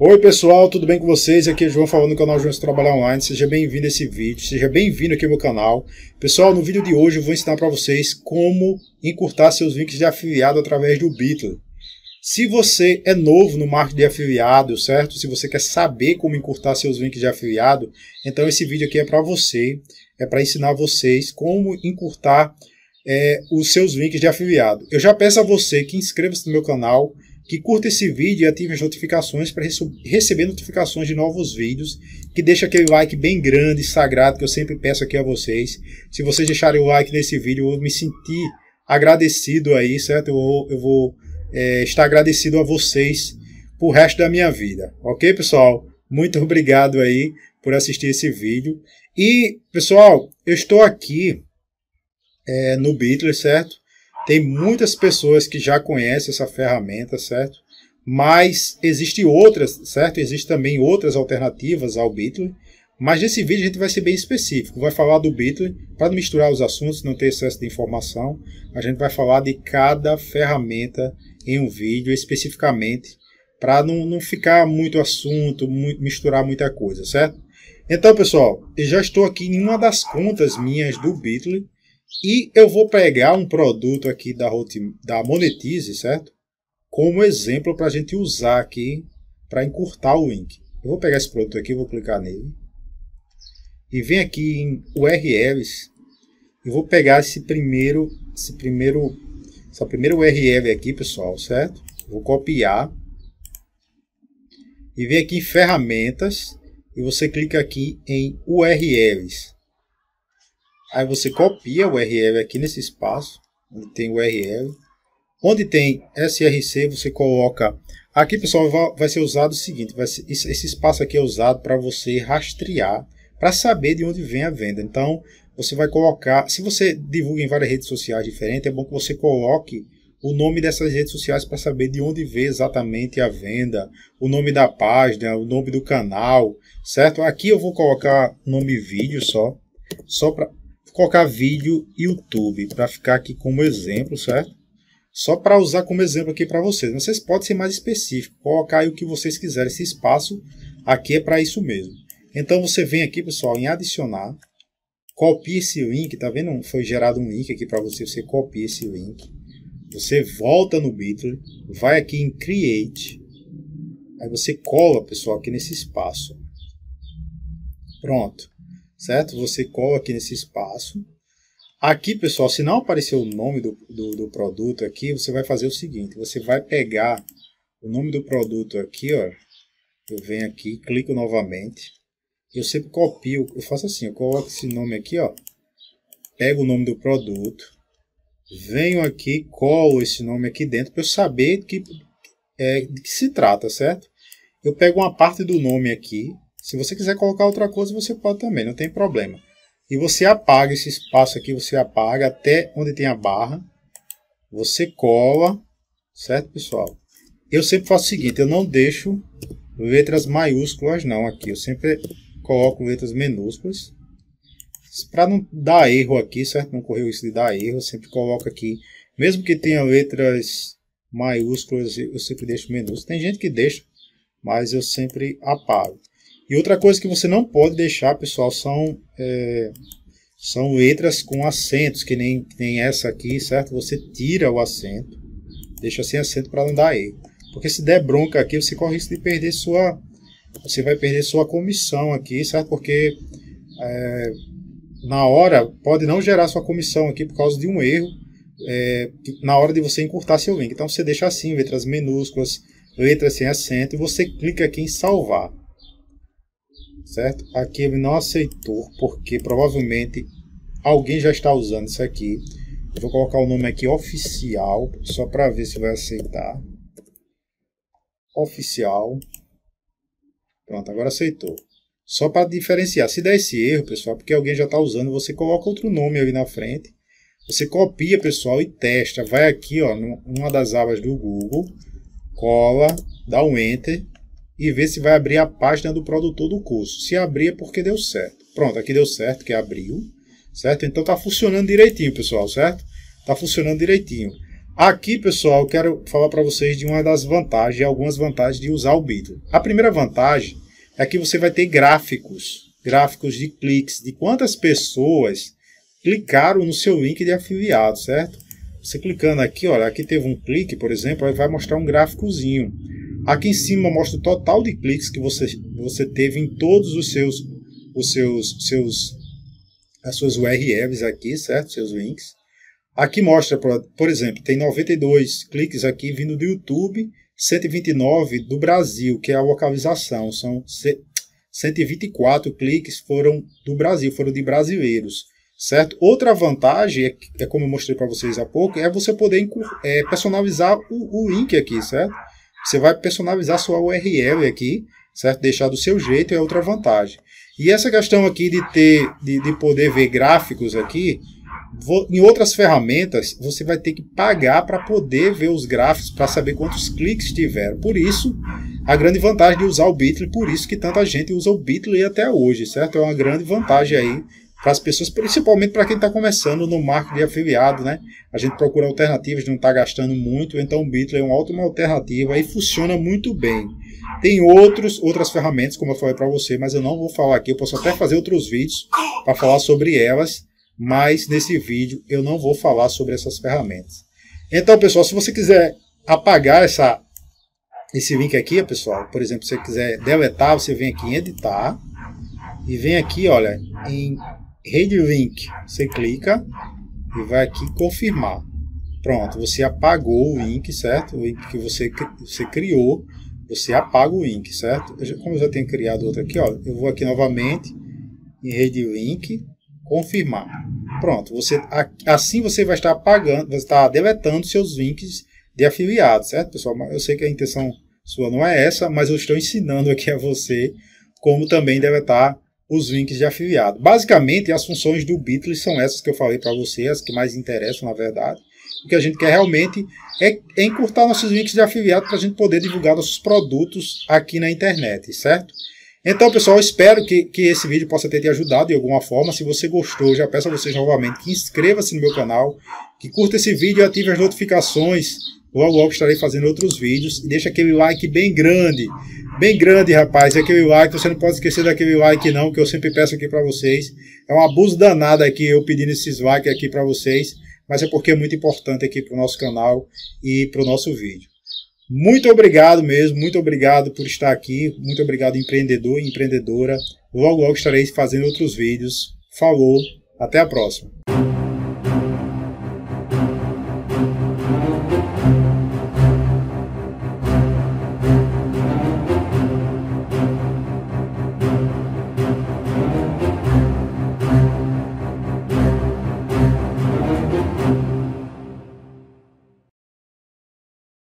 Oi pessoal, tudo bem com vocês? Aqui é o João falando do canal João Trabalhar Online. Seja bem-vindo a esse vídeo, seja bem-vindo aqui ao meu canal. Pessoal, no vídeo de hoje eu vou ensinar para vocês como encurtar seus links de afiliado através do Bitly. Se você é novo no marketing de afiliado, certo? Se você quer saber como encurtar seus links de afiliado, então esse vídeo aqui é para você, é para ensinar vocês como encurtar é, os seus links de afiliado. Eu já peço a você que inscreva-se no meu canal, que curta esse vídeo e ative as notificações para receber notificações de novos vídeos, que deixa aquele like bem grande, sagrado, que eu sempre peço aqui a vocês. Se vocês deixarem o like nesse vídeo, eu vou me sentir agradecido aí, certo? Eu vou, eu vou é, estar agradecido a vocês pro resto da minha vida, ok, pessoal? Muito obrigado aí por assistir esse vídeo. E, pessoal, eu estou aqui é, no Beatles, certo? Tem muitas pessoas que já conhecem essa ferramenta, certo? Mas existe outras, certo? Existem também outras alternativas ao Bitly. Mas nesse vídeo a gente vai ser bem específico, vai falar do Bitly, para misturar os assuntos, não ter excesso de informação, a gente vai falar de cada ferramenta em um vídeo especificamente, para não, não ficar muito assunto, muito, misturar muita coisa, certo? Então, pessoal, eu já estou aqui em uma das contas minhas do Bitly, e eu vou pegar um produto aqui da, da Monetize, certo? Como exemplo para a gente usar aqui para encurtar o link. Eu vou pegar esse produto aqui, vou clicar nele. E vem aqui em URLs. E vou pegar esse primeiro, esse primeiro, essa primeira URL aqui, pessoal, certo? Vou copiar. E vem aqui em ferramentas. E você clica aqui em URLs. Aí você copia o URL aqui nesse espaço, onde tem o URL. Onde tem SRC, você coloca... Aqui, pessoal, vai ser usado o seguinte, vai ser, esse espaço aqui é usado para você rastrear, para saber de onde vem a venda. Então, você vai colocar... Se você divulga em várias redes sociais diferentes, é bom que você coloque o nome dessas redes sociais para saber de onde vê exatamente a venda, o nome da página, o nome do canal, certo? Aqui eu vou colocar nome vídeo só, só para colocar vídeo YouTube para ficar aqui como exemplo, certo? Só para usar como exemplo aqui para vocês. Vocês podem ser mais específicos, colocar aí o que vocês quiserem. Esse espaço aqui é para isso mesmo. Então você vem aqui, pessoal, em adicionar, copia esse link, tá vendo? Foi gerado um link aqui para você, você copia esse link. Você volta no Bitly, vai aqui em Create, aí você cola, pessoal, aqui nesse espaço. Pronto certo? Você cola aqui nesse espaço. Aqui, pessoal, se não aparecer o nome do, do, do produto aqui, você vai fazer o seguinte, você vai pegar o nome do produto aqui, ó, eu venho aqui, clico novamente, eu sempre copio, eu faço assim, eu coloco esse nome aqui, ó, pego o nome do produto, venho aqui, colo esse nome aqui dentro para eu saber que, é, de que se trata, certo? Eu pego uma parte do nome aqui, se você quiser colocar outra coisa, você pode também, não tem problema. E você apaga esse espaço aqui, você apaga até onde tem a barra. Você cola, certo, pessoal? Eu sempre faço o seguinte, eu não deixo letras maiúsculas não aqui. Eu sempre coloco letras minúsculas. Para não dar erro aqui, certo? Não correu isso de dar erro. Eu sempre coloco aqui. Mesmo que tenha letras maiúsculas, eu sempre deixo minúsculas. Tem gente que deixa, mas eu sempre apago. E outra coisa que você não pode deixar, pessoal, são, é, são letras com acentos, que nem, nem essa aqui, certo? Você tira o acento, deixa sem acento para não dar erro. Porque se der bronca aqui, você corre risco de perder sua... Você vai perder sua comissão aqui, certo? Porque é, na hora pode não gerar sua comissão aqui por causa de um erro é, na hora de você encurtar seu link. Então você deixa assim, letras minúsculas, letras sem acento, e você clica aqui em salvar certo? Aqui ele não aceitou, porque provavelmente alguém já está usando isso aqui. Eu vou colocar o nome aqui oficial, só para ver se vai aceitar. Oficial. Pronto, agora aceitou. Só para diferenciar. Se der esse erro, pessoal, é porque alguém já está usando, você coloca outro nome ali na frente. Você copia, pessoal, e testa. Vai aqui, ó, numa das abas do Google, cola, dá um Enter, e ver se vai abrir a página do produtor do curso. Se abrir é porque deu certo. Pronto, aqui deu certo, que abriu, certo? Então tá funcionando direitinho, pessoal, certo? Tá funcionando direitinho. Aqui, pessoal, eu quero falar para vocês de uma das vantagens, algumas vantagens de usar o Beatle. A primeira vantagem é que você vai ter gráficos, gráficos de cliques, de quantas pessoas clicaram no seu link de afiliado, certo? Você clicando aqui, olha, aqui teve um clique, por exemplo, aí vai mostrar um gráficozinho. Aqui em cima mostra o total de cliques que você, você teve em todos os seus os seus seus as suas URLs aqui, certo? Seus links. Aqui mostra, por exemplo, tem 92 cliques aqui vindo do YouTube, 129 do Brasil, que é a localização, são 124 cliques foram do Brasil, foram de brasileiros, certo? Outra vantagem, é, é como eu mostrei para vocês há pouco, é você poder é, personalizar o, o link aqui, certo? Você vai personalizar sua URL aqui, certo? Deixar do seu jeito é outra vantagem. E essa questão aqui de ter, de, de poder ver gráficos aqui, vou, em outras ferramentas você vai ter que pagar para poder ver os gráficos, para saber quantos cliques tiveram. Por isso, a grande vantagem de usar o Bitly, por isso que tanta gente usa o Bitly até hoje, certo? É uma grande vantagem aí para as pessoas, principalmente para quem está começando no marketing de afiliado, né? A gente procura alternativas, não está gastando muito, então o Bitly é uma ótima alternativa e funciona muito bem. Tem outros, outras ferramentas, como eu falei para você, mas eu não vou falar aqui, eu posso até fazer outros vídeos para falar sobre elas, mas nesse vídeo eu não vou falar sobre essas ferramentas. Então, pessoal, se você quiser apagar essa, esse link aqui, pessoal, por exemplo, se você quiser deletar, você vem aqui em editar, e vem aqui, olha, em Rede Link, você clica e vai aqui confirmar. Pronto, você apagou o link, certo? O link que você, você criou, você apaga o link, certo? Eu já, como eu já tenho criado outro aqui, ó, eu vou aqui novamente em rede link, confirmar. Pronto, você, assim você vai estar apagando, vai estar deletando seus links de afiliado, certo, pessoal? Eu sei que a intenção sua não é essa, mas eu estou ensinando aqui a você como também deletar os links de afiliado. Basicamente, as funções do Bitly são essas que eu falei para você, as que mais interessam, na verdade. O que a gente quer realmente é encurtar nossos links de afiliado para a gente poder divulgar nossos produtos aqui na internet, certo? Então, pessoal, espero que, que esse vídeo possa ter te ajudado de alguma forma. Se você gostou, já peço a vocês novamente que inscreva-se no meu canal, que curta esse vídeo e ative as notificações Logo, logo estarei fazendo outros vídeos. E deixa aquele like bem grande. Bem grande, rapaz. Aquele like, você não pode esquecer daquele like não, que eu sempre peço aqui para vocês. É um abuso danado aqui, eu pedindo esses likes aqui para vocês. Mas é porque é muito importante aqui para o nosso canal e para o nosso vídeo. Muito obrigado mesmo, muito obrigado por estar aqui. Muito obrigado, empreendedor e empreendedora. Logo, logo estarei fazendo outros vídeos. Falou, até a próxima.